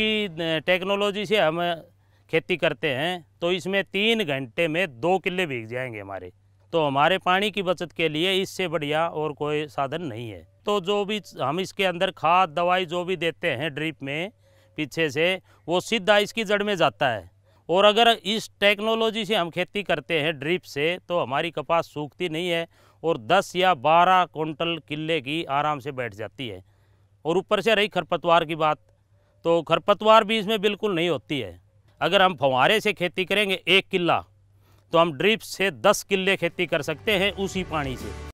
की टेक्नोलॉजी से हम खेती करते हैं तो इसमें तीन घंटे में दो किले भीग जाएंगे हमारे तो हमारे पानी की बचत के लिए इससे बढ़िया और कोई साधन नहीं है तो जो भी हम इसके अंदर खाद दवाई जो भी देते हैं ड्रिप में पीछे से वो सीधा इसकी जड़ में जाता है और अगर इस टेक्नोलॉजी से हम खेती करते हैं ड्रिप से तो हमारी कपास सूखती नहीं है और 10 या 12 कुंटल किले की आराम से बैठ जाती है और ऊपर से रही खरपतवार की बात तो खरपतवार भी इसमें बिल्कुल नहीं होती है अगर हम फंवारे से खेती करेंगे एक किला तो हम ड्रिप से दस किले खेती कर सकते हैं उसी पानी से